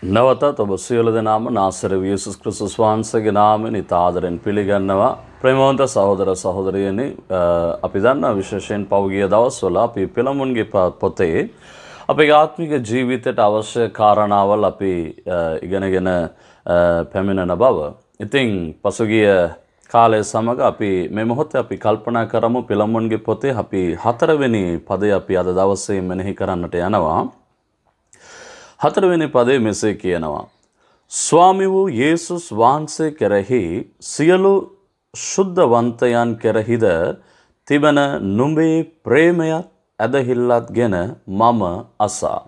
නැවතත් ඔබ සියලදෙනම නාසර වියසුස් ක්‍රිසුස් වහන්සගේ නාමෙන් ඉතාදරෙන් පිළිගන්නවා. ප්‍රමෝන්ත සහෝදර සහෝදරයනි අපි දන්න විශේෂයෙන් පෞගිය දවස්වල අපි පෙළමුන්ගේ පොතේ අපේ ආත්මික ජීවිතයට අවශ්‍ය කාරණාවල් අපි ඉගෙනගෙන පැමිණෙන බව. ඉතිං පසුගිය කාලය සමඟ අපි මෙමොහොත අපි කල්පනා කරමු පෙළමුන්ගේ පොතේ අපි හතරවෙනි පද අපි අද දවස්සේ මෙනෙහි කරන්නට යනවා. හතරවෙනි පදේ මෙසේ කියනවා. ස්වාමි වූ යේසුස් වහන්සේ කෙරෙහි සියලු ශුද්ධවන්තයන් කෙරෙහිද තිබෙන නුඹේ ප්‍රේමයත් ඇදහිල්ලත් ගැන මම අසා.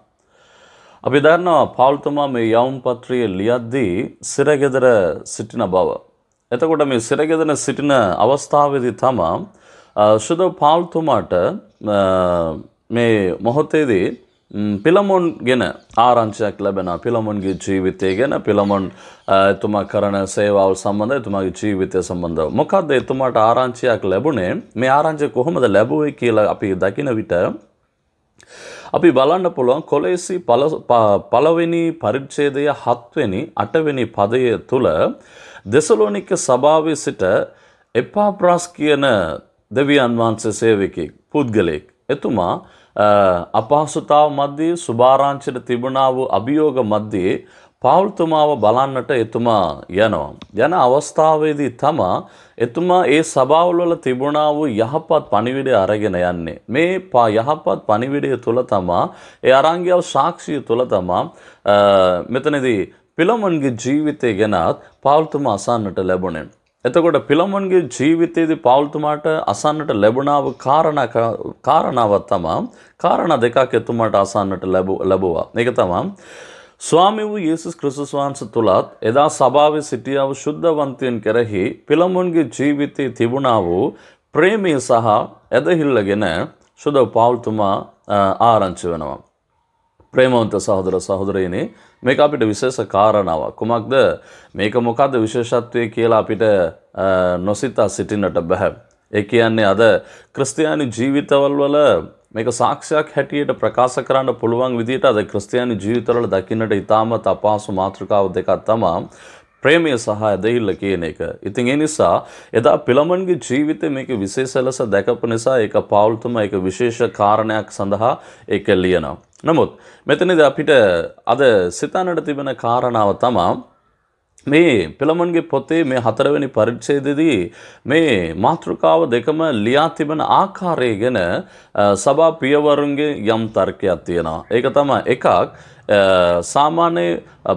අපි දන්නවා පවල්තුමා මේ යවුම් පත්‍රිය ලියද්දී සිරගෙදර සිටින බව. එතකොට මේ සිරගෙදර සිටින අවස්ථාවේදී තමා ශුද පාල්තුමාට මේ මොහොතේදී පිළමොන් ගැන ආරංචයක් ලැබෙන පිළමොන්ගේ ජීවිතය ගැන පිළමොන් එතුමා කරන සේවාවල් සම්බඳධ එතුමාගේ ජීවිතය සම්බඳධ. මොකක්ද එතුමාට ආරංචයක් ලැබුණේ මේ ආරංචය කොහොමද ලැබුවේ කියලා අපි දකින විට. අපි බලන්න පුළුවන් කොලේසි පලවෙනි පරිච්ඡේදය හත්වෙනි අටවෙනි පදය තුළ දෙසලෝනික සභාවේ සිට එපාප්‍රාස් කියන දෙවියන් වහන්සේ සේවකෙක් පුද්ගලෙක්. එතුමා අපහසුතාව මධ්‍යයේ සුභාරංචිට තිබුණා වූ අභියෝග මධ්‍යයේ පාවල්තුමාව බලන්නට එතුමා යනවා. යන අවස්ථාවේදී තමා එතුමා ඒ සභාවලවල තිබුණා වූ යහපත් පණිවිඩය අරගෙන යන්නේ. මේ පා යහපත් පණිවිඩය තුළ තමා ඒ අරංගියව සාක්ෂිය තුළ තමා මෙතනදී පිළමන්ගේ ජීවිතය ගැනත් පාවල්තුමා අසන්නට ලැබුණේ. එතකොට පිළමොන්ගේ ජීවිතයේදී පාවුල්තුමාට අසන්නට ලැබුණාව කාරණාවක් තමා කාරණා දෙකක් එතුමාට අසන්නට ලැබුවා. ඒක තමා ස්වාමි වූ යේසුස් ක්‍රිස්තුස් වහන්සේ තුලත් එදා සභාවේ සිටියව සුද්ධවන්තයන් කෙරෙහි පිළමොන්ගේ ජීවිතයේ තිබුණා වූ ප්‍රේමය සහ ඇදහිල්ලගෙන සුද පාවුල්තුමා ආරංචි වෙනවා. ප්‍රේමවන්ත සහෝදර සහෝදරයනේ මේක අපිට විශේෂ කාරණාවක්. කුමක්ද මේක මොකද්ද විශේෂත්වය කියලා අපිට නොසිතා සිටින්නට බෑ. ඒ කියන්නේ අද ක්‍රිස්තියානි ජීවිතවල වල මේක සාක්ෂයක් හැටියට ප්‍රකාශ කරන්න පුළුවන් විදිහට අද ක්‍රිස්තියානි ජීවිතවල දකින්නට ඉතාමත් අපහසු මාතෘකාව දෙකක් තමයි ප්‍රේමය සහ ඇදහිල්ල කියන එක. ඉතින් ඒ නිසා එදා පිළමන්ගේ ජීවිතේ මේක විශේෂ ලෙස දැකපු නිසා ඒක පාවුල් තමයි ඒක විශේෂ කාරණයක් සඳහා ඒක ලියනවා. නමුත් මෙතනදී අපිට අද සිතන්නට තිබෙන කාරණාව තමයි මේ පිළමන්ගේ පොතේ මේ හතරවෙනි පරිච්ඡේදයේදී මේ මාතෘකාව දෙකම ලියා තිබෙන ආකාරය ගැන සභා පියවරුන්ගේ යම් තර්කයක් තියෙනවා. ඒක තමයි එකක් සාමාන්‍ය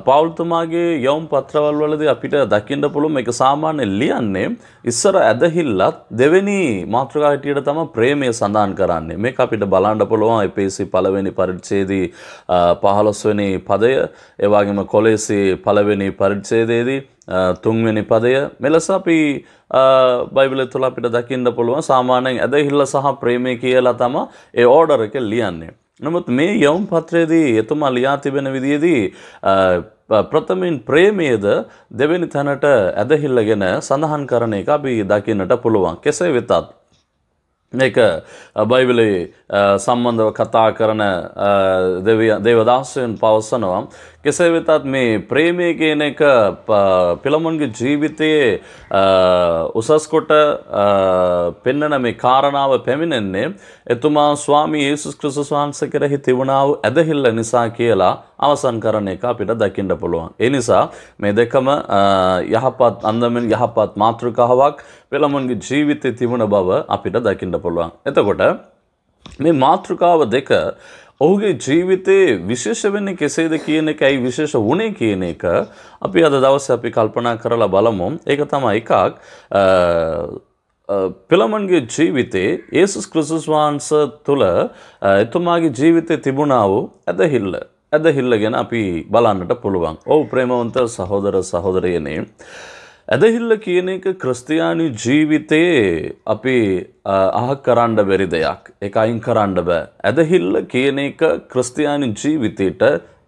පවල්තුමාගේ යවම් පත්‍රවල් වලදී අපිට දකින්න පුළුවන් මේක සාමාන්‍ය ලියන්නේ ඉස්සර ඇදහිල්ලත් දෙවෙනි මාතෘකා හැටියට තමයි ප්‍රේමය සඳහන් කරන්නේ මේක අපිට බලන්න පුළුවන් එපීසි පළවෙනි පරිච්ඡේදයේ 15 වෙනි පදය ඒ වගේම කොලේසි පළවෙනි පරිච්ඡේදයේදී තුන්වෙනි පදය මෙලෙස අපි බයිබල තුළ අපිට දකින්න පුළුවන් සාමාන්‍යයෙන් ඇදහිල්ල සහ ප්‍රේමය කියලා තම ඒ ඕඩර එක ලියන්නේ. නමුත් මේ යවුම් පත්‍රයේදී එතුමා ලියා තිබෙන විදියේදී ප්‍රථමයෙන් ප්‍රේමයේද දෙවෙනි තැනට ඇදහිල්ලගෙන සඳහන් කරන එක අපි දකින්නට පුළුවන්. කෙසේ වෙතත් මේක බයිබලයේ සම්බන්ධව කතා කරන දේවදාසයන් පවසනවා. කෙසේ වෙතත් මේ ප්‍රේමය කියන එක පිළමුන්ගේ ජීවිතයේ උසස්කොට පෙන්නන මේ කාරණාව පැමිණෙන්නේ එතුමා ස්වාමී ඒසුස් ක්‍රිසුස් වහන්ස කෙරෙහි තිබුණාව ඇදහිල්ල නිසා කියලා අවසන් කරන එක අපිට දකින්න පුළුවන්. ඒ නිසා මේ දෙකම යහපත් අන්දමින් යහපත් මාතෘකාවක් පෙළමුන්ගේ ජීවිතේ තිබුණ බව අපිට දකින්න පුළුවන්. එතකොට මේ මාතෘකාව දෙක ඔහුගේ ජීවිතයේ විශේෂ වෙන්නේ කෙසේද කියන එකයි විශේෂ වුණේ කියන එක අපි අද දවසේ අපි කල්පනා කරලා බලමු. ඒක තමයි එකක් පිළමන්ගේ ජීවිතේ ඒසුස් ක්‍රිස්තුස් වහන්සේ තුල එතුමාගේ ජීවිතේ තිබුණා වූ ඇදහිල්ල ඇදහිල්ල ගැන අපි බලන්නට පුළුවන්. ඔව් ප්‍රේමවන්ත සහෝදර සහෝදරයනේ. ඇදහිල්ල කියන එක ක්‍රස්තියානි ජීවිතයේ අපි අහක් කරන්න බැරි දෙයක්. ඒක අයින් කරන්න බෑ. ඇදහිල්ල කියන එක ක්‍රස්තියානි ජීවිතයට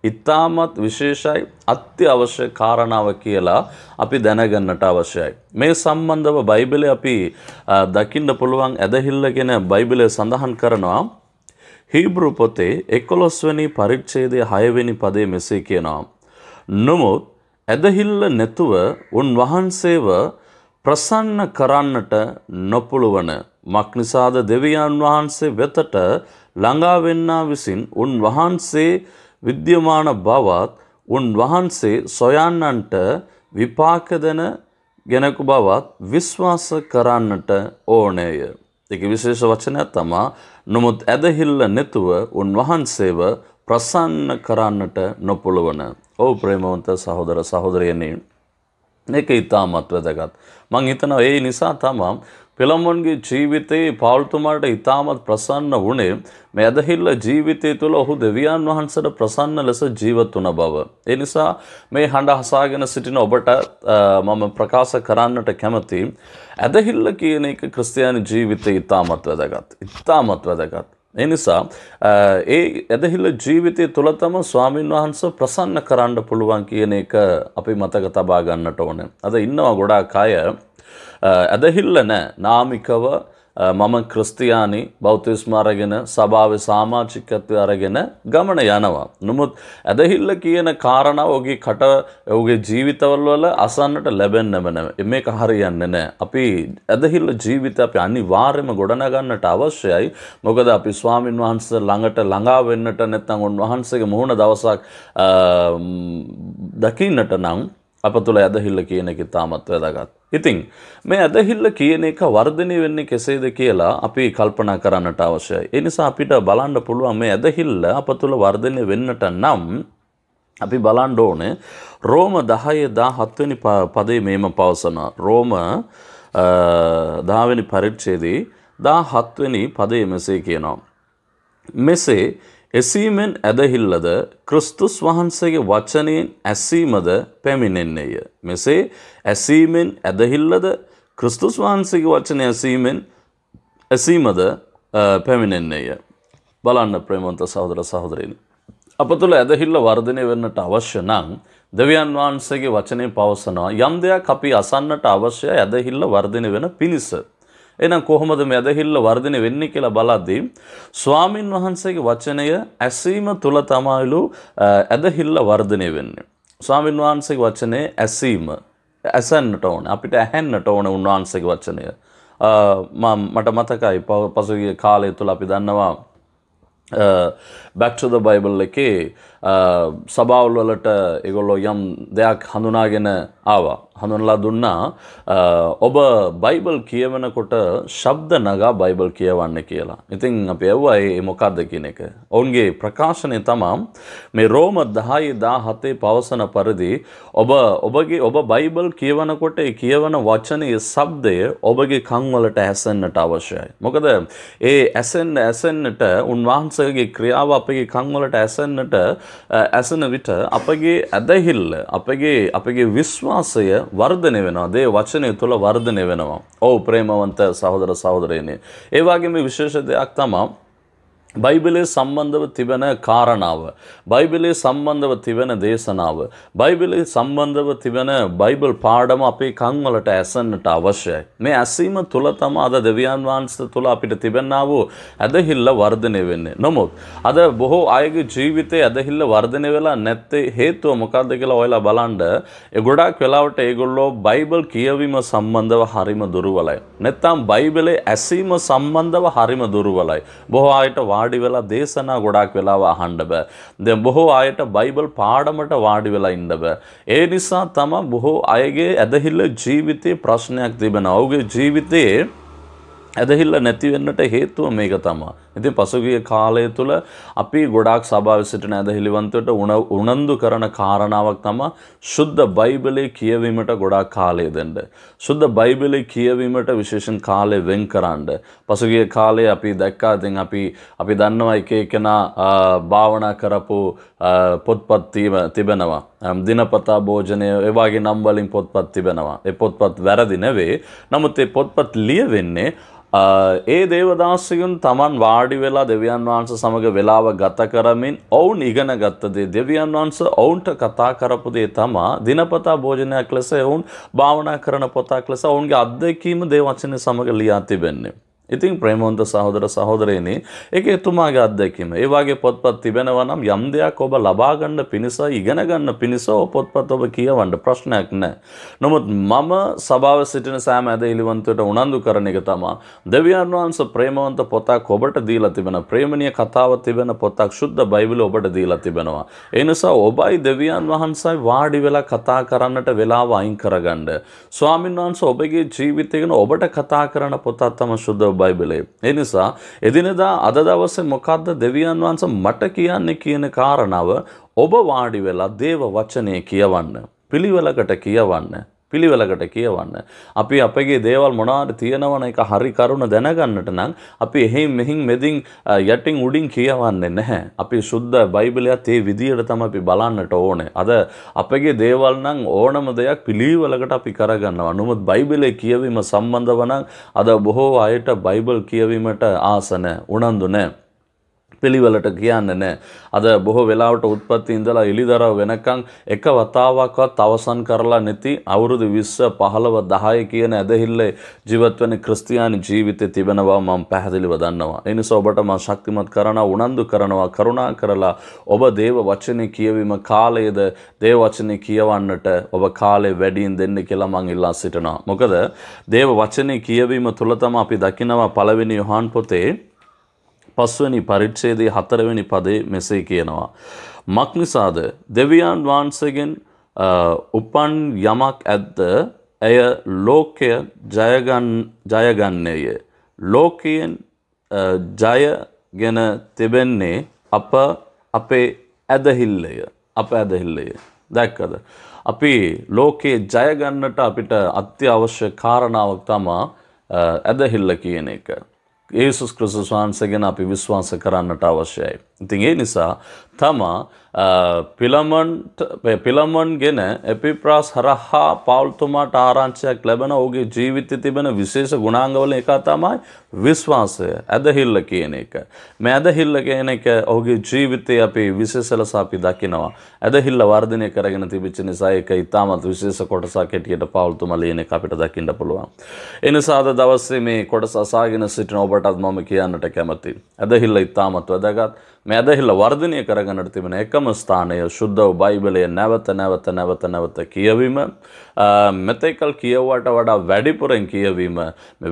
ඉතාමත් විශේෂයි අත්‍යවශ්‍ය කාරණාව කියලා අපි දැනගන්නට අවශ්‍යයි. මේ සම්බන්ධව බයිබලේ අපි දකින්න පුළුවන් ඇදහිල්ල ගැන බයිබලය සඳහන් කරනවා හීබ්‍රු පොතේ එකොළොස්වැනි පරිච්ඡේදය හයවෙනි පදේ මෙසේ කියනවා. නොමුත් ඇදහිල්ල නැතුව උන් වහන්සේව ප්‍රසන්න කරන්නට නොපුළුවන මක්නිසාද දෙවියන් වහන්සේ වෙතට ළඟාවෙන්නා විසින් උන් වහන්සේ විද්‍යමාන බවත් උන් වහන්සේ සොයන්නන්ට විපාක දෙන ගෙනකු බවත් විශ්වාස කරන්නට ඕනේය. ඒක විශේෂ වචනයක් තමා නොමුත් ඇදහිල්ල නැතුව උන්වහන්සේව ප්‍රසන්න කරන්නට නොපොළවන. ඔව් ප්‍රේමවන්ත සහෝදර සහෝදරයනි. මේක ඉතාමත් වැදගත්. මං හිතනවා ඒ නිසා තමයි ෆිලමොන්ගේ ජීවිතයේ පාල්තුමාට ඉතාමත් ප්‍රසන්න වුණේ මෙදහිල්ල ජීවිතය තුළ ඔහු දෙවියන් වහන්සට ප්‍රසන්න ලෙස ජීවත් වන බව. එනිසා මේ හඬ හසාගෙන සිටින ඔබට මම ප්‍රකාශ කරන්නට කැමති. ඇදහිල්ල කියන එක ක්‍රස්තියානි ජීවිතය ඉතාමත් වැදගත්. ඉතාමත් වැදගත්. එනිසා ඒ ඇදහිල්ල ජීවිතය තුළ තම ස්වාමීන් වහන්ස ප්‍රසන්න කරන්න පුළුවන් කියන එක අපි මතක තබා ගන්නට ඕන. අද ඉන්නවා ගොඩාක් අය ඇද හිල්ල නෑ නාමිකව මම ක්‍රස්තියානි බෞතිස්ම අරගෙන සභාව සාමාජිකත්වය අරගෙන ගමන යනවා. නොමුත් ඇදහිල්ල කියන කාරණාව ඔගේ කට ඔගේ ජීවිතවල් වල අසන්නට ලැබෙන්නම නෑ. මේක හරියන්න නෑ. අපි ඇදහිල්ල ජීවිත අපි අනිවාර්යයෙන්ම ගොඩනගන්නට අවශ්‍යයි. මොකද අපි ස්වාමින් වහන්සේ ළඟට ළඟා වෙන්නට නැත්නම් උන්වහන්සේගේ මුහුණ දවසක් දකින්නට නම් අප තුළ ඇදහිල්ල කියන එක තාමත් වැදගත්. ඉතිං මේ ඇදහිල්ල කියන එක වර්ධනය වෙන්නේ කෙසේද කියලා අපි කල්පනා කරන්නට අවශ්‍යයි. එනිසා අපිට බලන්න පුළුවන් මේ ඇදහිල්ල අප තුළ වර්ධනය වෙන්නට නම් අපි බලන්න ඕනේ රෝම 10 17 වෙනි පදේ මේම පවසනවා. රෝම 10 වෙනි පරිච්ඡේදයේ 17 වෙනි පදේ මෙසේ කියනවා. මෙසේ එසීමෙන් ඇදහිල්ලද ක්‍රිස්තුස් වහන්සේගේ වචනයෙන් ඇසීමද පැමිණෙන්නේය. මෙසේ ඇසීමෙන් ඇදහිල්ලද ක්‍රිස්තුස් වහන්සේගේ වචනය ඇසීමෙන් ඇසීමද පැමිණෙන්නේය. බලන්න ප්‍රේමන්ත සහෝදර සහෝදරයනි. අප තුළ ඇදහිල්ල වර්ධනය වෙන්නට අවශ්‍ය නම් දෙවියන් වහන්සේගේ වචනය පවසනවා යම් දෙයක් අපි අසන්නට අවශ්‍ය ඇදහිල්ල වර්ධනය වෙන පිණිස එහෙනම් කොහොමද මේ ඇදහිල්ල වර්ධනය වෙන්නේ කියලා බලද්දී ස්වාමින් වහන්සේගේ වචනය ඇසීම තුල තමයිලු ඇදහිල්ල වර්ධනය වෙන්නේ. ස්වාමින් වහන්සේගේ වචනේ ඇසීම ඇසන්නට ඕන අපිට ඇහෙන්නට ඕන උන්වහන්සේගේ වචනය. මට මතකයි පසුගිය කාලය තුල අපි දන්නවා බැක්ටද බයිබල් එකේ සභාවල් වලට ඒගොල්ලෝ යම් දෙයක් හඳුනාගෙන ආවා හඳුන්ලා දුන්නා ඔබ බයිබල් කියවනකොට ශබ්ද නගා බයිබල් කියවන්න කියලා. ඉතින් අපි ඇව්වා ඒ මොකක්ද කියන එක. ඔවුන්ගේ ප්‍රකාශනය තමම් මේ රෝම දහයි දා හතේ පවසන පරිදි ඔබ ඔබගේ ඔබ බයිබල් කියවනකොට ඒ කියවන වචනය සබ්දය ඔබගේ කංවලට ඇසෙන්න්නට අවශ්‍යයි. මොකද ඒ ඇසෙන් ඇසෙන්න්නට උන්වහන්සේගේ ක්‍රියාව අපගේ කංවලට ඇසෙන්න්නට ඇසන විට අපගේ ඇදහිල්ල අපගේ අපගේ විශ්වාසය වර්ධනය වෙනවා. දේ වචනය තුළ වර්ධනය වෙනවා. ඔව් ප්‍රේමවන්ත සහෝදර සහෝදරයනි. ඒ වගේම විශේෂ දෙයක් තමයි බයිබලය සම්බන්ධව තිබෙන කාරණාව. බයිබලය සම්බන්ධව තිබෙන දේශනාව. බයිබලය සම්බන්ධව තිබෙන බයිබල් පාඩම අපේ කංවලට ඇසන්නට අවශ්‍යයි. මේ ඇසීම තුළ තම අද දෙවියන් වහන්ස තුළ අපිට තිබෙන්නා වූ ඇදහිල්ල වර්ධනය වෙන්නේ. නොමුත් අද බොහෝ අයගේ ජීවිතය ඇදහිල්ල වර්ධනය වෙලා නැත්තේ හේතුව මොකක්ද කියලා ඔයලා බලන්ඩ ගොඩක් වෙලාවට ඒගොල්ලෝ බයිබල් කියවීම සම්බන්ධව හරිම දුරුවලයි. නැත්තම් බයිබලේ ඇසීම සම්බන්ධව හරිම දුරුවලයි. බොහෝ අයට වාඩ වාඩි වෙලා දේශනා ගොඩක් වෙලාව අහන්න බෑ. දැන් බොහෝ අයට බයිබල් පාඩමට වාඩි වෙලා ඉන්න බෑ. ඒ නිසා තමයි බොහෝ අයගේ ඇදහිල්ල ජීවිතේ ප්‍රශ්නයක් තිබෙනවා. ඔහුගේ ජීවිතයේ ඇදහිල්ල නැති වෙන්නට හේතුව මේක තමයි. ඉතින් පසුගිය කාලය තුළ අපි ගොඩාක් සභාව සිටින ඇද හිළිවන්තුවට උනන්දු කරන කාරණාවක් තම ශුද්ධ බයිබලේ කියවීමට ගොඩාක් කාලය දෙන්න. ශුද්ධ බයිබලේ කියවීමට විශේෂන් කාලය වෙන් කරන්න. පසුගිය කාලේ අපි දැක්කා ඉතින් අපි අපි දන්නවා එක එකනා භාවනා කරපු පොත්පත් තිබෙනවා. දිනපතා භෝජනය ඒවාගේ නම් වලින් පොත්පත් තිබෙනවා. ඒ පොත්පත් වැරදි නෙවෙයි. නමුත් ඒ පොත්පත් ලියවෙන්නේ ඒ දේවදාසයුන් තමන් වාඩි වෙලා දෙවියන් වහන්ස සමඟ වෙලාව ගත කරමින් ඔවුන් ඉගෙන ගත්තදේ දෙවියන් වහන්ස ඔවුන්ට කතා කරපුදේ තමා දිනපතා භෝජනයක් ලෙස ඔවුන් භාවනා කරන පොතක් ලෙස ඔවුන්ගේ අත්දැකීම දේවචනය සමඟ ලියා තිබෙන්නේ. ඉතින් ප්‍රේමවන්ත සහෝදර සහෝදරයනි ඒක එතුමාගේ අත්දැකීම. ඒ වගේ පොත්පත් තිබෙනවා නම් යම් දෙයක් ඔබ ලබා ගන්න පිණිස ඉගෙන ගන්න පිණිස ඔය පොත්පත් ඔබ කියවන්න ප්‍රශ්නයක් නැහැ. නමුත් මම සභාවේ සිටින සෑම ඇදහිලිවන්තයට උනන්දු කරන එක තමයි දෙවියන් වහන්සේ ප්‍රේමවන්ත පොතක් ඔබට දීලා තිබෙන ප්‍රේමණීය කතාව තිබෙන පොතක් සුද්ධ බයිබල ඔබට දීලා තිබෙනවා. ඒ නිසා ඔබයි දෙවියන් වහන්සේයි වාඩි වෙලා කතා කරන්නට වෙලාව අයින් කරගන්න. ස්වාමින් වහන්සේ ඔබගේ ජීවිතය ගැන ඔබට කතා කරන පොතක් තමයි සුද්ධ බයිබලේ. ඒ නිසා එදිනදා අද දවසේ මොකද්ද දෙවියන් වහන්සේ මට කියන්නේ කියන කාරණාව ඔබ වාඩි වෙලා දේව වචනේ කියවන්න. පිළිවෙලකට කියවන්න. පිළිවෙලකට කියවන්න. අපි අපගේ දේවල් මොනාට තියෙනවන එක හරි කරුණ දැනගන්නට නම් අපි එහෙන් මෙහින් මෙදින් යටින් උඩින් කියවන්නේ නැහැ. අපි සුද්ධ බයිබලයත් ඒ විදියට තම අපි බලන්නට ඕනේ. අද අපගේ දේවල් නම් ඕනම දෙයක් පිළිවෙලකට අපි කරගන්නවා. නමුත් බයිබලයේ කියවීම සම්බන්ධව නම් අද බොහෝ අයට බයිබල් කියවීමට ආස නැහැ. උනන්දු නැහැ. පිළිවෙලට කියන්න නෑ. අද බොහෝ වෙලාවට උත්පත්ති ඉඳලා එළිදරව් වෙනකං එක වතාවක්වත් අවසන් කරලා නැති අවුරුදු විස්ස පහළව දහය කියන ඇදහිල්ලේ ජීවත්වන ක්‍රස්තියානි ජීවිතය තිබෙනවා මම පැහැදිලිව දන්නවා. එනිසා ඔබට මම ශක්තිමත් කරනවා උනන්දු කරනවා කරුණා කරලා ඔබ දේව වචනේ කියවීම කාලයේද දේව වචනේ කියවන්නට ඔබ කාලය වැඩියෙන් දෙන්න කියලා මම ඉල්ලා සිටිනවා. මොකද දේව වචනේ කියවීම තුළ තමයි අපි දකිනවා පළවෙනි යොහාන් පොතේ පස්වනි පරිච්ඡේදයේ හතරවෙනි පදේ මෙසේ කියනවා. මක් නිසාද දෙවියන් වහන්සේගෙන් උපන් යමක් ඇද්ද ඇය ලෝකය ජයගන්නේය. ලෝකයෙන් ජයගෙන තිබෙන්නේ අප අපේ ඇදහිල්ලය අප ඇදහිල්ලය දැක්කද. අපි ලෝකයේ ජයගන්නට අපිට අත්‍යවශ්‍ය කාරණාවක් තමා ඇදහිල්ල කියන එක. යේසුස් ක්‍රිස්තුස් වහන්සේගෙන අපි විශ්වාස කරන්නට අවශ්‍යයි. ඉතින් ඒ නිසා තමා පිළමන්ට පිළමන් ගෙන එපිප්‍රාස් හරහා පවල්තුමාට ආරංචයක් ලැබෙන ඔහුගේ ජීවිත තිබෙන විශේෂ ගුණාංගවල එක තමයි විශ්වාසය ඇදහිල්ල කියන එක. මේ ඇදහිල්ල කියන එක ඔහුගේ ජීවිතය අපි විශේෂලස අපි දකිනවා. ඇදහිල්ල වර්ධනය කරගෙන තිබිච්ච නිසා ඒක ඉතාමත් විශේෂ කොටසක් හැටියට පවල්තුමා ලියන එක අපිට දකින්න පුළුවන්. ඒ නිසා අද දවසේ මේ කොටස අසාගෙන සිටින ඔබටත් මම කියන්නට කැමතියි. ඇදහිල්ල ඉතාමත් වැදගත්. මෙදහිල්ල වර්ධනය කරගනට තිබෙන එකම ස්ථානය ශුද්ධව බයිබලය නැවත නැවත නැවත නැවත කියවීම මෙතෙකල් කියව්වට වඩා වැඩිපුරෙන් කියවීම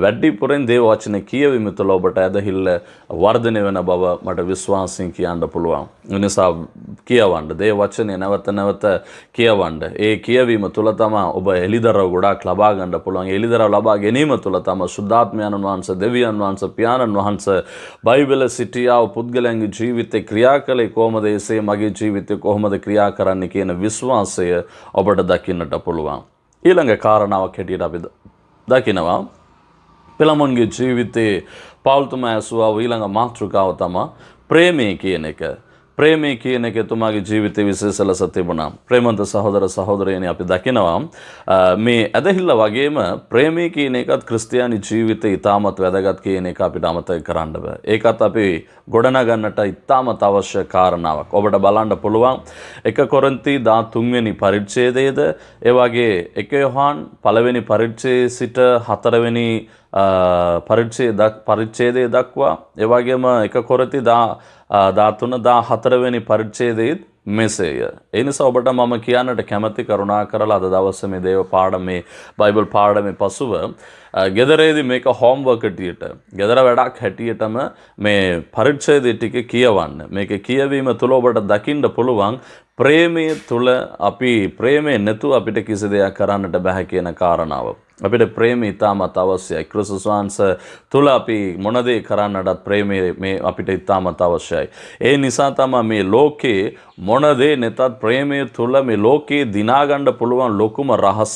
වැඩිපුරෙන් දේවචනය කියවීම තුළ ඔබට ඇදහිල්ල වර්ධනය වෙන බව මට විශ්වාසින් කියන්න පුළුවන්. නිසා කියවන්ඩ දේ වචනය නැවත නැවත කියවන්ඩ. ඒ කියවීම තුළ තමා ඔබ එළිදරව ගොඩක් ලබාගණඩ පුළුවන් එළිදරව ලබා ගැනීම තුළ තම සුද්ධාත්මයණන් වහන්ස දෙවියන් වහන්ස පියාණන් වහන්ස බයිබල සිටියාව පුද්ගලැන්ගේ ජීවිතය ක්‍රියා කළේ කෝමද එසේ මගේ ජීවිතය කොහොමද ක්‍රියා කරන්න කියන විශ්වාසය ඔබට දකින්නට පුළුවන්. ඊළඟ කාරණාවක් හැටියට අපිද දකිනවා පෙළමොන්ගේ ජීවිතයේ පවල්තුම ඇසුවාව ඊළඟ මාතෘකාව තමා ප්‍රේමය කියන එක ಪ್ರೇಮಿಕೆಯನಕ್ಕೆ ತುಮಾಗಿ ಜೀವಿತ ವಿಶೇಷಲ ಸತ್ಯಗುಣ ಪ್ರೇಮಂತ ಸಹೋದರ ಸಹೋದರಿಯನೇ ಅಪಿ ದಕಿನವಾಂ ಮೇ ಅದಹಿಲ್ಲವಾಗೇಮ ಪ್ರೇಮಿಕೆಯನೇಕಾತ್ ಕ್ರಿಸ್ತಿಯಾನಿ ಜೀವಿತ ಇತಾಮತ್ ವೆದಗತ್ಕೆ ಏನೇಕಾಪಿ ಟಾಮತ ಕರಾಂಡವ ಏಕಾತ್ ಅಪಿ ගොඩනගන්නට ඉතාමත් අවශ්‍ය කාරණාවක් ඔබට බලන්න පුළුවන් එක කොරන්ති දා තුන්වෙනි පරිච්ඡේදයේද ඒ වගේ එක යොහාන් පළවෙනි පරිච්ඡේ සිට හතරවෙනි පරිච්චේ පරිච්චේදය දක්වා එවගේම එක කොරති ධාතුන දා හතරවෙනි පරිච්චේදයත් මෙසේය. එනිසා ඔබට මම කියන්නට කැමති කරුණා කරලා අද දවස මේ දේව පාඩමේ බයිබල් පාඩමේ පසුව ගෙදරේදි මේක හෝම්වර්කටියට ගෙදර වැඩක් හැටියටම මේ පරිච්ඡේදය ටික කියවන්න. මේක කියවීම තුළ ඔබට දකින්න පුළුවන් ප්‍රේමය තුළ අපි ප්‍රේමය නැතුව අපිට කිසි දෙයක් කරන්නට බැහැ කියන කාරණාව. අපිට ප්‍රේමය ඉතාමත් අවශ්‍යයි. ක්‍රිස්තුස් වහන්සේ තුළ අපි මොන දේ කරන්නටත් ප්‍රේමය මේ අපිට ඉතාමත් අවශ්‍යයි. ඒ නිසා තමයි මේ ලෝකේ මොන දේ නැතත් ප්‍රේමය තුළ මේ ලෝකේ දිනා ගන්න පුළුවන් ලොකුම රහස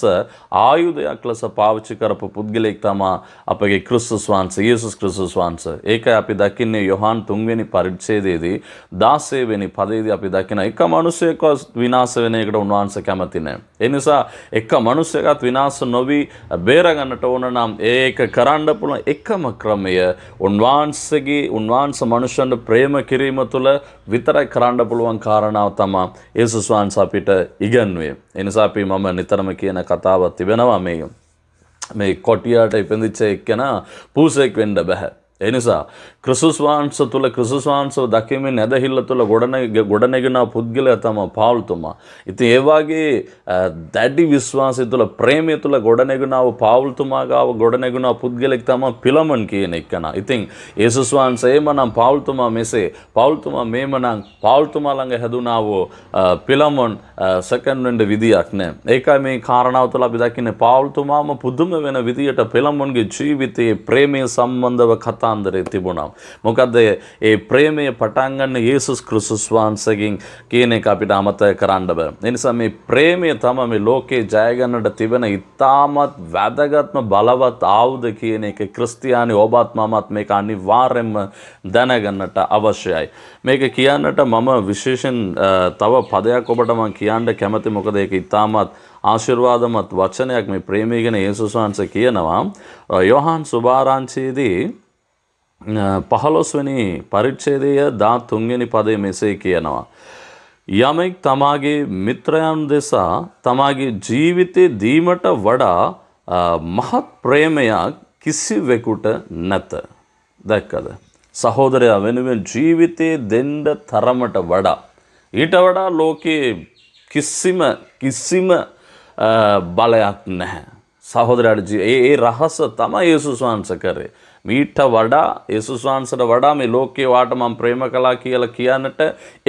ආයුධයක් ලෙස පාවිච්චි කරපු පුද්ගලෙක් තමයි අපගේ ක්‍රිස්තුස් වහන්සේ යේසුස් ක්‍රිස්තුස් වහන්සේ. ඒකයි අපි දකින්නේ යොහාන් 3 වෙනි පරිච්ඡේදයේදී 16 වෙනි පදයේදී අපි දකින එක මිනිසෙ මිනිස්සෙක්වත් විනාස වෙන එකට උන්වහන්ස කැමති නෑ. ඒ නිසා එක මිනිස්සෙක්වත් විනාස නොවි බේරගන්නට ඕන නම් ඒක කරන්න පුළුවන් එකම ක්‍රමය උන්වහන්සේගේ උන්වහන්ස මනුෂ්‍යන්ට ප්‍රේම කිරීම තුළ විතරයි කරන්න පුළුවන් කාරණාව තමයි යේසුස් වහන්සේ අපිට ඉගන්වුවේ. ඒ නිසා අපි මම නිතරම කියන කතාවක් තිබෙනවා මේ මේ කොටියට ඉපදිච්ච එක්කෙනා පූසෙක් වෙන්න බෑ. එනිසා ක්‍රිසුස්වාංශ තුළ ක්‍රිසුස්වාංශව දකිමින් ඇදහිල්ල තුළ ගොඩනැගෙන පුද්ගලයා තම පාවුල්තුමා. ඉතින් ඒ වගේ දැඩි විශ්වාසය තුළ ප්‍රේමය තුළ ගොඩනැගෙනව පාවුල්තුමා ගාව ගොඩනැගෙන පුද්ගලෙක් තම පිළමන් කියන එකන. ඉතින් ඒසුස්වාංශ එමනම් පාවුල්තුමා මෙසේ පාවුල්තුමා මේමනම් පාවුල්තුමා ළඟ හැදුනා වූ පිළමන් සෙකන්ඩ් වෙන්න විදියක් නෑ. ඒකයි මේ කාරණාව තුළ අපි දකින්නේ පාවුල්තුමාම පුදුම වෙන විදියට පිළමන්ගේ ජීවිතයේ ප්‍රේමය සම්බන්ධව කතා වනාන්දරේ තිබුණා. මොකද ඒ ප්‍රේමය පටන් ගන්න යේසුස් ක්‍රිස්තුස් වහන්සේගෙන් කියන එක අපිට අමතක කරන්න බෑ. ඒ නිසා මේ ප්‍රේමය තමයි මේ ලෝකේ ජය ගන්නට තිබෙන ඉතාමත් වැදගත්ම බලවත් ආයුධ කියන එක ක්‍රිස්තියානි ඔබත් මමත් මේක අනිවාර්යයෙන්ම දැනගන්නට අවශ්‍යයි. මේක කියන්නට මම විශේෂයෙන් තව පදයක් ඔබට මම කියන්න කැමති මොකද ඒක ඉතාමත් ආශිර්වාදමත් වචනයක් මේ ප්‍රේමය ගැන යේසුස් වහන්සේ කියනවා. යොහාන් සුභාරාංචියේදී පහළොස්වනි පරිච්ඡේදය දා තුන්වෙනි පදය මෙසේ කියනවා. යමෙක් තමාගේ මිත්‍රයන් දෙසා තමාගේ ජීවිතය දීමට වඩා මහත් ප්‍රේමයක් කිසිවෙකුට නැත. දැක්කද. සහෝදරයා වෙනුවෙන් ජීවිතයේ දෙන්ඩ තරමට වඩා. ඊට වඩා ලෝකයේ කිසිම කිසිම බලයක් නැහැ. සහෝදරයට ඒ රහස තමයි යේසුස් වහන්ස කරේ. මීට වඩා යසුස්වහන්සට වඩා මේ ලෝකයේ වාට මම ප්‍රේම කළා කියලා කියන්නට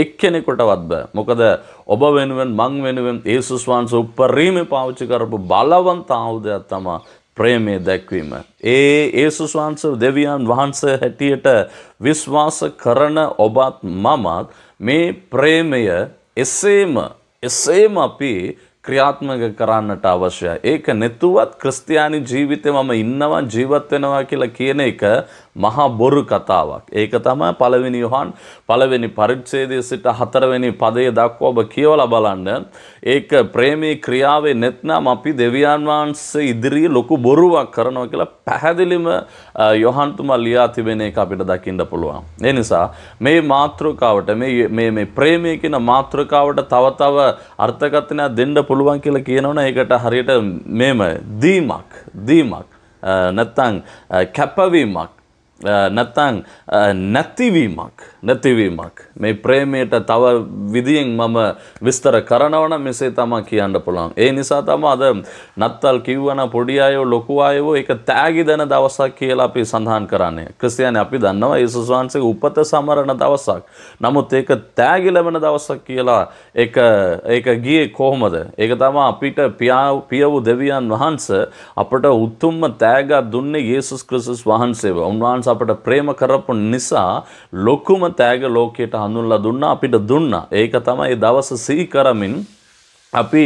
එක්කෙනෙකුටවත් බෑ. මොකද ඔබ වෙනුවෙන් මං වෙනුවෙන් යසුස්වහන්ස උපරිම පාවිච්චි කරපු බලවන්ත ආයුධයක් තමයි ප්‍රේමය දැක්වීම. ඒ යසුස්වහන්ස දෙවියන් වහන්සේ හැටියට විශ්වාස කරන ඔබත් මමත් මේ ප්‍රේමය එසේම එසේම අපි ක්‍රියාත්මක කරන්නට අවශ්‍යයි. ඒක නැතුවත් ක්‍රිස්තියානි ජීවිතේ මම ඉන්නවා ජීවත් වෙනවා කියලා කියන එක මහා බොරු කතාවක්. ඒක තමයි පළවෙනි යොහන් පළවෙනි පරිච්ඡේදයේ සිට හතරවෙනි පදයේ දක්වා ඔබ කියවලා බලන්න. ඒක ප්‍රේමී ක්‍රියාවේ නැත්නම් අපි දෙවියන් වහන්සේ ඉදිරියේ ලොකු බොරුවක් කරනවා කියලා පැහැදිලිම යොහන් තුමා ලියා තිබෙන එක අපිට දකින්න පුළුවන්. ඒ නිසා මේ මාත්‍රකාවට මේ මේ මේ ප්‍රේමය කියන මාත්‍රකාවට තව තව අර්ථකථනයක් දෙන්න පුළුවන් කියලා කියනවනේ ඒකට හරියට මේම දීමක් දීමක් නැත්නම් කැපවීමක් නැත්තං නැතිවීමක් නැතිවීමක් මේ ප්‍රේමයට තව විදියෙන් මම විස්තර කරනවන මෙසේ තමා කියන්න පුළුවන්. ඒ නිසා තම අද නත්තල් කිව්වන පොඩි අයෝ ලොකු අයෝ එක තෑගි දන දවසක් කියලා අපි සඳහන් කරන්නේ. ක්‍රිස්තියානි අපි දන්නවා යේසුස් වහන්සේ උපත සමරන දවසක්. නමුත් ඒක තෑගි ලැබෙන දවසක් කියලා ඒක ඒක ගියේ කොහොමද? ඒක තමයි අපිට පියවූ දෙවියන් වහන්සේ අපට උතුම්ම තෑගක් දුන්නේ යේසුස් ක්‍රිස්තුස් වහන්සේව. උන්වහන්සේ අපට ප්‍රේම කරපු නිසා ලොකුම තෑග ලෝකයට හඳුන්ලා දුන්නා අපිට දුන්නා. ඒක තමයි දවස සිහි කරමින් අපි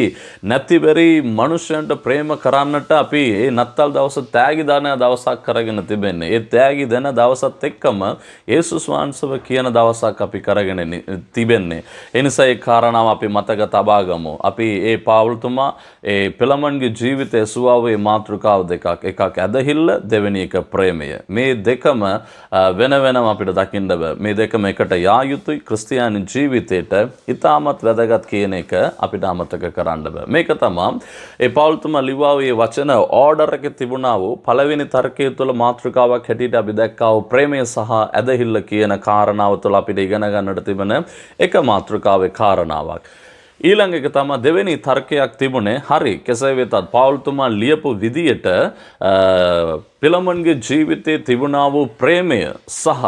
නැතිබැරි මනුෂ්‍යන්ට ප්‍රේම කරන්නට අපි ඒ නත්තල් දවස තෑගි දාන දවසක් කරගෙන තිබෙන්නේ. ඒ තෑගි දෙන දවසත් එක්කම යේසුස් වහන්සේ කියන දවසක් අපි කරගෙන තිබෙන්නේ. ඒ නිසා ඒ කාරණාව අපි මතක තබා ගමු. අපි ඒ පාවුල්තුමා ඒ පෙළමන්ගේ ජීවිතය සුවාවේ මාතෘකාව දෙකක්. එකක් ඇදහිල්ල දෙවෙනි එක ප්‍රේමය. මේ දෙකම වෙන වෙනම අපිට දකින්න බෑ. මේ දෙකම එකට යා යුතුයි ක්‍රිස්තියානි ජීවිතේට ඊටමත් වැදගත් කියන එක අපිට අමතක සාර්ථක කරන්න බෑ. මේක තමා ඒ පවුල්තුමා ලිව්වා වූ වචන ඕඩර් එක තිබුණා වූ පළවෙනි තර්කයේ තුළ මාතෘකාවක් හැටියට අපි දැක්කා වූ ප්‍රේමය සහ ඇදහිල්ල කියන කාරණාව තුළ අපිට ඉගෙන ගන්නට තිබෙන එක මාතෘකාවේ කාරණාවක්. ඊළඟ එක තමයි දෙවෙනි තර්කයක් තිබුණේ හරි කෙසේ වෙතත් පාවුල්තුමා ලියපු විදියට පිළමන්ගේ ජීවිතයේ තිබුණා වූ ප්‍රේමය සහ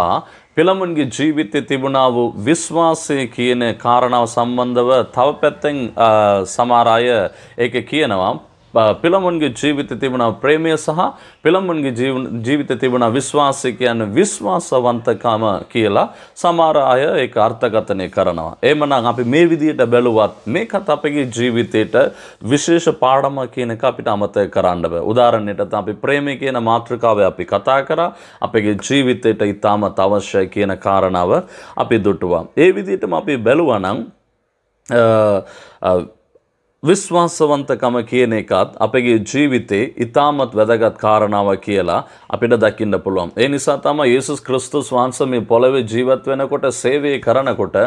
පිළමුන්ගේ ජීවිතය තිබුණා වූ විශ්වාසය කියන කාරණාව සම්බන්ධව තව පැත්තෙන් සමහර අය ඒක කියනවා පිළමුන්ගේ ජීවිත තිබුණ ප්‍රේමය සහ පිළමුන්ගේ ජීවිත තිබුණ විශ්වාසය කියන්න විශ්වාසවන්තකම කියලා සමහර අය ඒක අර්ථකථනය කරනවා. එහෙමනම් අපි මේ විදිහට බැලුවත් මේකත් අපගේ ජීවිතේට විශේෂ පාඩමක් කියන එක අපිට අමතක කරන්න බෑ. උදාහරණයට අපි ප්‍රේමය කියන මාතෘකාව අපි කතා කරා. අපගේ ජීවිතයට ඉතාමත් අවශ්‍යයි කියන කාරණාව අපි දුටුවා. ඒ විදිහටම අපි බැලුවා නම් විශ්වාසවන්තකම කියන එකත් අපගේ ජීවිතේ ඉතාමත් වැදගත් කාරණාව කියලා අපිට දකින්න පුළුවන්. ඒ නිසා තමයි යේසුස් ක්‍රිස්තුස් වහන්සේ මේ පොළවේ ජීවත් වෙනකොට සේවය කරනකොට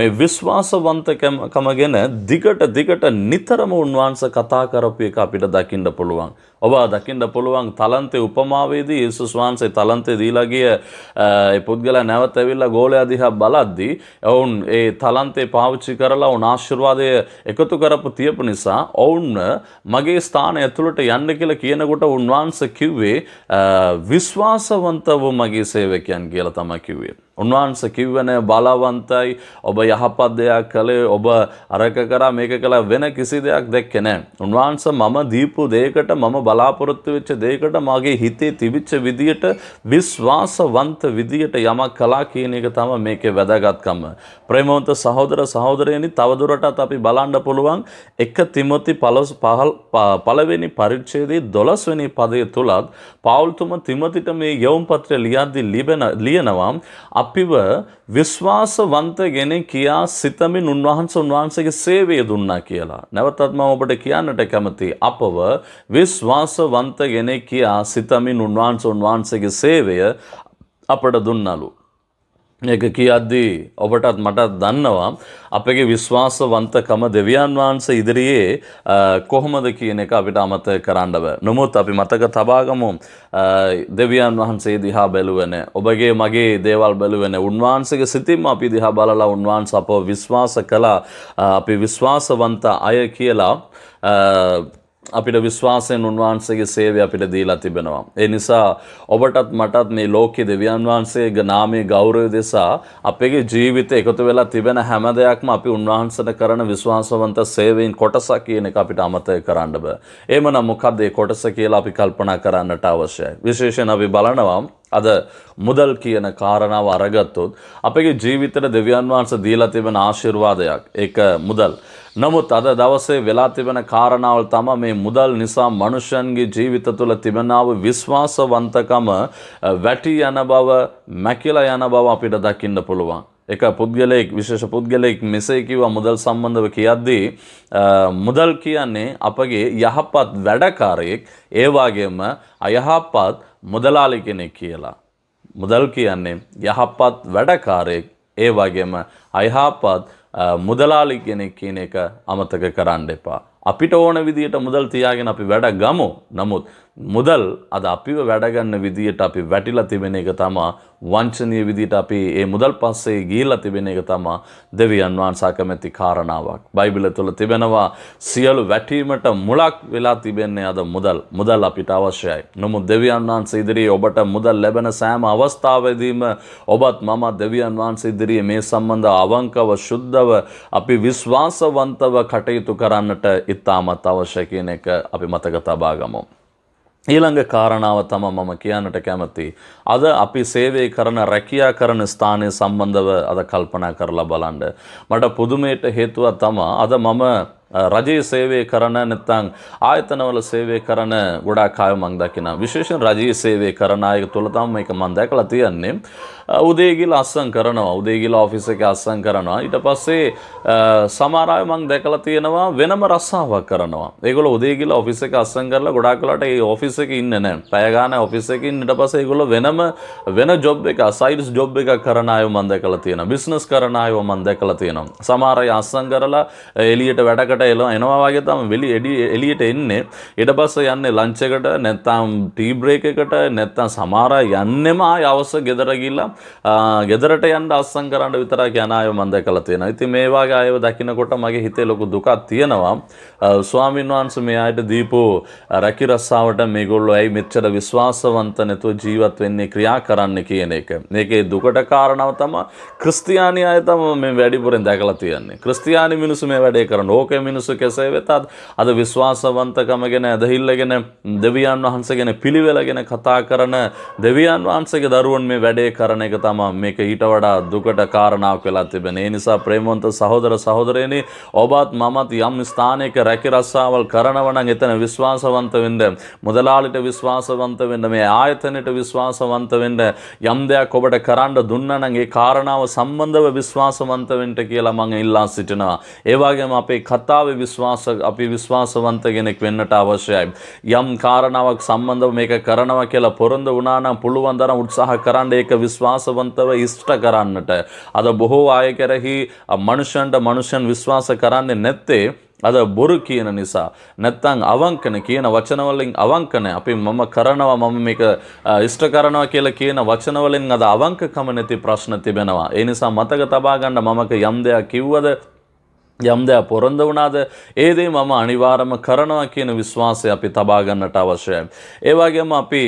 මේ විශ්වාසවන්තකම ගැන දිගට දිගට නිතරම උන්වහන්සේ කතා කරපු එක අපිට දකින්න පුළුවන්. ඔබ දකින්න පුළුවන් තලන්තේ උපමාවේදී යේසුස් වහන්සේ තලන්තේ දීලා ගිය ඒ පුද්ගලයා නැවත ඇවිල්ලා ගෝලයා දිහා බලද්දී ඔවුන් ඒ තලන්තේ පාවිච්චි කරලා ඔවුන් ආශිර්වාදය එකතු කරපු තියපු නිසා ඔවුන් මගේ ස්ථානය ඇතුළට යන්න කියලා කියනකොට උන්වහන්සේ කිව්වේ විශ්වාසවන්තව මගේ සේවකයන් කියලා තමයි කිව්වේ උන්වහන්ස කිව්වන බලවන්තයි ඔබ යහපත් දෙයක් කළේ ඔබ අරක කරා මේක කළ වෙන කිසි දෙයක් දැක්කේ නෑ. උන්වහන්ස මම දීපු දෙයකට මම බලාපොරොත්තු වෙච්ච දෙයකට මගේ හිතේ තිබිච්ච විදියට විශ්වාසවන්ත විදියට යමක් කළා කියන එක තමයි මේකේ වැදගත්කම. ප්‍රේමවන්ත සහෝදර සහෝදරයනි තවදුරටත් අපි බලන්න පුළුවන් 1 තිමොති 5 වෙනි පරිච්ඡේදයේ 12 වෙනි පදය තුලත් පාවුල් තුමා තිමොතිට මේ යෝම් පත්‍රය ලියද්දී ලියනවා අපිව විශ්වාසවන්තගෙන කියා සිතමින් උන්වහන්ස උන්වහන්සේගේ සේවය දුන්නා කියලා. නැවතත් මම ඔබට කියන්නට කැමති අපව විශ්වාසවන්තගෙන කියා සිතමින් උන්වහන්ස උන්වහන්සේගේ සේවය අපට දුන්නලු. මේක කියද්දී ඔබටත් මටත් දන්නවා අපගේ විශ්වාසවන්තකම දෙවියන් වහන්සේ ඉදිරියේ කොහොමද කියන එක අපිට අමතක කරන්න බෑ. නමුත් අපි මතක තබාගමු දෙවියන් වහන්සේ දිහා බැලුවනේ. ඔබගේ මගේ දේවල් බැලුවනේ. උන්වහන්සේගේ සිතින්ම අපි දිහා බලලා උන්වහන්සේ අපව විශ්වාස කළා. අපි විශ්වාසවන්ත අය කියලා අපිට විශ්වාසයෙන් උන්වහන්සේගේ සේවය අපිට දීලා තිබෙනවා. ඒ නිසා ඔබටත් මටත් මේ ලෝකයේ දෙවියන් වහන්සේගේ නාමයේ ගෞරවය දෙසා අපේ ජීවිතේ එකතු වෙලා තිබෙන හැම දෙයක්ම අපි උන්වහන්සේට කරන විශ්වාසවන්ත සේවයෙන් කොටසක් කියන එක අපිට අමතක කරන්න බෑ. එහෙමනම් මොකද්ද මේ කොටස කියලා අපි කල්පනා කරන්නට අවශ්‍යයි. විශේෂයෙන් අපි බලනවා අද මුදල් කියන කාරණාව අරගත්තොත් අපගේ ජීවිතයට දෙවියන් වහන්සේ දීලා තිබෙන ආශිර්වාදයක් ඒක මුදල්. නමුත් අද දවසේ වෙලා තිබෙන කාරණාවල් තමයි මේ මුදල් නිසා මනුෂ්‍යයන්ගේ ජීවිත තුළ තිබෙනව විශ්වාසවන්තකම වැටි යන බව, මැකිලා යන බව අපිට දකින්න පුළුවන්. එක පුද්ගලයෙක් විශේෂ පුද්ගලයෙක් මෙසේ කිව්වා මුදල් සම්බන්ධව කියද්දී මුදල් කියන්නේ අපගේ යහපත් වැඩකාරයෙක් ඒ වගේම අයහපත් මුදලාලි කෙනෙක් කියලා. මුදල් කියන්නේ යහපත් වැඩකාරයෙක් ඒ වගේම අයහපත් මුදලාලි කෙනෙක් කියන එක අමතක කරන්න එපා. අපිට ඕන විදිහට මුදල් තියාගෙන අපි වැඩ ගමු. නමුත් මුදල් අද අපිව වැඩගන්න විදිහට අපි වැටිලා තිබෙන එක තමා වංචනීය විදිහට අපි ඒ මුදල් පස්සේ ගිහිල්ලා තිබෙන එක තමා දෙවියන් වහන්සේ කැමැති කාරණාවක්. බයිබල තුල තිබෙනවා සියලු වැටීමට මුලක් වෙලා තිබෙන්නේ අද මුදල්. මුදල් අපිට අවශ්‍යයි. නමුත් දෙවියන් වහන්සේ ඉදිරියේ ඔබට මුදල් ලැබෙන සෑම අවස්ථාවෙදීම ඔබත් මම දෙවියන් වහන්සේ ඉදිරියේ මේ සම්බන්ධ අවංකව සුද්ධව අපි විශ්වාසවන්තව කටයුතු කරන්නට ඉතාමත් අවශ්‍ය කියන එක අපි මතක තබා ගමු. ඊළඟ කාරණාව තම මම කියන්නට කැමති. අද අපි සේවය කරන රැකියාකරන ස්ථානය සම්බන්ධව අද කල්පනා කරලා බලන්න. මට පුදුමයට හේතුව තමා අද මම රජයේ සේවය කරන නැත්නම් ආයතනවල සේවය කරන ගොඩාක් අය මම දකිනවා. විශේෂයෙන් රජයේ සේවය කරන අය තුළ තමයි මේක මම දැකලා තියන්නේ. උදේ ගිහලා අස්සම් කරනවා. උදේ ගිහලා ඔෆිස් එකේ අස්සම් කරනවා. ඊට පස්සේ සමහර අය මම දැකලා තියෙනවා වෙනම රස්සාවක් කරනවා. ඒගොල්ලෝ උදේ ගිහලා ඔෆිස් එකේ අස්සම් කරලා ගොඩාක් වෙලාට ඒ ඔෆිස් එකේ ඉන්නේ නැහැ. පැය ගාණක් ඔෆිස් එකේ ඉන්න ඊට පස්සේ ඒගොල්ලෝ වෙනම වෙන ජොබ් එකක් සයිඩ්ස් ජොබ් එකක් කරන අයව මම දැකලා තියෙනවා. බිස්නස් කරන අයව මම දැකලා තියෙනවා. සමහර අය අස්සම් කරලා එළියට වැඩකට එනවා වගේ තමයි වෙලි එළියට එන්නේ. ඊට පස්සේ යන්නේ ලන්ච් එකට නැත්නම් ටී බ්‍රේක් එකට නැත්නම් සමහර අය යන්නෙම ආය අවස ගෙදර ගිහිල්ලා ගෙදරට යන්න අස්සං කරන්න විතරක් යන අය මම දැකලා තියෙනවා. ඉතින් මේ වගේ අයව දකිනකොට මගේ හිතේ ලොකු දුකක් තියෙනවා. ස්වාමීන් වහන්සේ මේ අයට දීපු රැකි රස්සාවට මේගොල්ලෝ ඇයි මෙච්චර විශ්වාසවන්ත නැතුව ජීවත් වෙන්නේ ක්‍රියා කරන්න කියන එක. මේකේ දුකට කාරණාව තමයි ක්‍රිස්තියානි අය තමයි මේ වැඩිපුරෙන් දැකලා තියෙන්නේ. ක්‍රිස්තියානි මිනිස්සු මේ වැඩේ කරන ඕකේ මිනිස්සු කෙසේ වෙතත් අද විශ්වාසවන්තකම ගැන ඇදහිල්ල ගැන දෙවියන් වහන්සේ ගැන පිළිවෙල ගැන කතා කරන දෙවියන් වහන්සේගේ දරුවන් මේ වැඩේ කරන එක තමා මේක ඊට වඩා දුකට කාරණාවක් වෙලා තිබෙන. ඒ නිසා ප්‍රේමවන්ත සහෝදර සහෝදරයනි ඔබත් මමත් යම් ස්ථානයක රැකී රස්සාවල් කරනව නම් එතන විශ්වාසවන්ත වෙන්න. මුදලාලිට විශ්වාසවන්ත වෙන්න මේ ආයතනයට විශ්වාසවන්ත වෙන්න යම් දෙයක් ඔබට කරන්න දුන්නා නම් ඒ කාරණාව සම්බන්ධව විශ්වාසවන්ත වෙන්න කියලා මම ඉල්ලා සිටිනවා. ඒ වගේම අපේ කතාවේ විශ්වාස අපි විශ්වාසවන්ත කෙනෙක් වෙන්නට අවශ්‍යයි. යම් කාරණාවක් සම්බන්ධව මේක කරනවා කියලා පොරොන්දු වුණා නම් පුළුවන් තරම් උත්සාහ කරන්න ඒක විශ්වාස විශ්වාසවන්තව ඉෂ්ට කරන්නට. අද බොහෝ අය කෙරෙහි මනුෂ්‍යන්ට මනුෂ්‍යන් විශ්වාස කරන්නේ නැත්තේ අද බොරු කියන නිසා නැත්තං අවංකන කියන වචනවලින් අවංකන අපි මම කරනවා මම මේක ඉෂ්ට කරනවා කියලා කියන වචනවලින් අද අවංකකම නැති ප්‍රශ්න තිබෙනවා. ඒ නිසා මතක තබා ගන්න මමක යම් දෙයක් කිව්වද යම්දෑ පොරොන්දවනාද ඒදේ මම අනිවාරම කරනවා කියන විශ්වාසය අපි තබාගන්නට අවශ්‍යය. ඒවාගේම අපි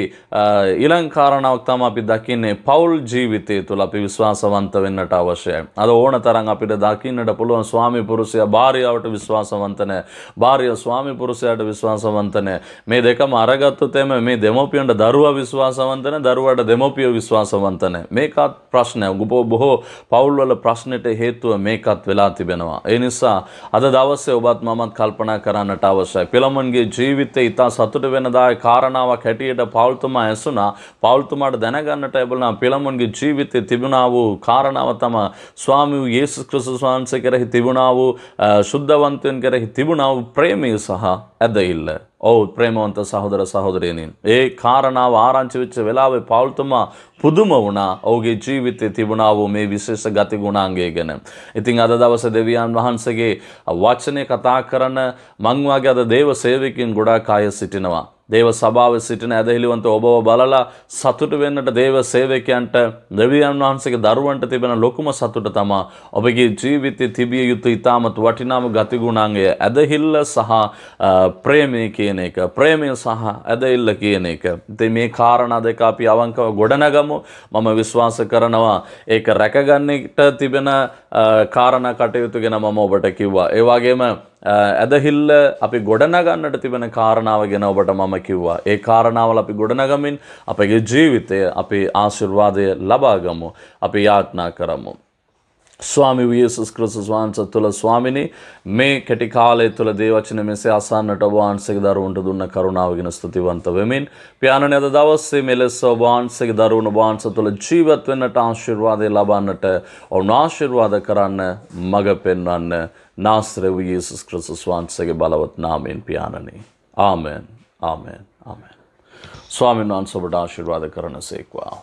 ඉලං කාරණාවක් තම අපි දකින්නේ පවුල් ජීවිතය තුළ අපි විශ්වාසවන්ත වෙන්නට අවශ්‍යය. අද ඕන තරන් අපිට දකින්නට පුළුවන් ස්වාමි පුරුෂය භාරියාවට විශ්වාසවන්තනය භාරිය ස්වාමි පුරුෂයට විශ්වාසවන්තනය මේ දෙකම අරගත්තුත් එම මේ දෙමෝපියන්ට දරුවා විශ්වාසවන්තන දරුවට දෙමෝපිය විශ්වාසවන්තනය මේකත් ප්‍රශ්නය ගුපෝ බොහෝ පවුල්වල ප්‍රශ්නයට හේතුව මේකත් වෙලා තිබෙනවා. එනිස් ದಿವಸ ಅದ ದವಸೆ ಒಬ್ಬಾತ್ ಮಾಮತ್ ಕಲ್ಪನಾ ನಟಾವಸ ಪಿಲಮನ್ಗೆ ಜೀವಿತ ಇತ್ತ ಸತುಟ ವೆನದ ಕಾರಣವ ಕಟಿಯಟ ಪಾವಳ್ತುಮ ಹೆಸುನ ಪಾವಳ್ತುಮಾಡ ದೆನಗನ್ನ ಟೈಬಲ್ನ ಪಿಲಮನ್ಗೆ ಜೀವಿತ ತಿಬುನಾವು ಕಾರಣವ ತಮ್ಮ ಸ್ವಾಮಿಯು ಯೇಸು ಕ್ರಿಸ್ತು ಸ್ವಾಮಿ ಕೆರಹಿ ತಿಬುನಾವು ಶುದ್ಧವಂತನ ಕೆರಹಿ ತಿಬುನಾವು ಪ್ರೇಮಿಯು ಸಹ ಅದ ಇಲ್ಲ ඔවු ප්‍රේමවන්ත සහෝදර සහෝදරයනින්. ඒ කාරණාව ආරංචි වෙච්ච වෙලාවේ පවුල්තුමා පුදුම වුණා ඔහුගේ ජීවිතයේ තිබුණා වූ මේ විශේෂ ගති ගුණාංගය ගැන. ඉතින් අද දවසේ දෙවියන් වහන්සේගේ වචනේ කතා කරන මං වාගේ අද දේව සේවකයන් ගොඩාක් අය සිටිනවා. දේව සභාව සිටින ඇදහිලිවන්ත ඔබව බලලා සතුට වෙන්නට දේව සේවකයන්ට දෙවියන් වහන්සේගේ දරුවන්ට තිබෙන ලොකුම සතුට තමා ඔබගේ ජීවිතයේ තිබිය යුතු ඉතාමත් වටිනාම ගතිගුණාංගය ඇදහිල්ල සහ ප්‍රේමය කියන එක ප්‍රේමය සහ ඇදහිල්ල කියන එක. ඉතින් මේ කාරණා දෙක අපි අවංකව ගොඩනගමු. මම විශ්වාස කරනවා ඒක රැකගන්නට තිබෙන කාරණා කටයුතු ගැන මම ඔබට කිව්වා. ඒ වගේම ඇදහිල්ල අපි ගොඩනගන්නට තිබෙන කාරණාව ගැන ඔබට මම කිව්වා. ඒ කාරණාවල අපි ගොඩනගමින් අපගේ ජීවිතය අපි ආශිර්වාදය ලබාගමු. අපි යාත්නා කරමු. ස්වාමි වියසුස් ක්‍රසුස් වහන්ස තුළ ස්වාමිනි මේ කෙටි කාලය තුළ දේවචන මෙසේ අසන්නට වහන්සේගේ දරුවන්ට දුන්න කරුණාවගෙන ස්තුතිවන්ත වෙමින් පියාණනි අද දවසේ මෙලෙස වහන්සේගේ දරුවන් වහන්ස තුළ ජීවත් වෙන්නට ආශිර්වාදය ලබන්නට ඔවුන් ආශිර්වාද කරන්න මඟ පෙන්වන්න නාස්රේ වූ යේසුස් ක්‍රිස්තුස් වහන්සේගේ බලවත් නාමයෙන් පියාණනි ආමෙන් ආමෙන් ආමෙන් ස්වාමීන් වහන්සේ ඔබට ආශිර්වාද කරනසේක්වා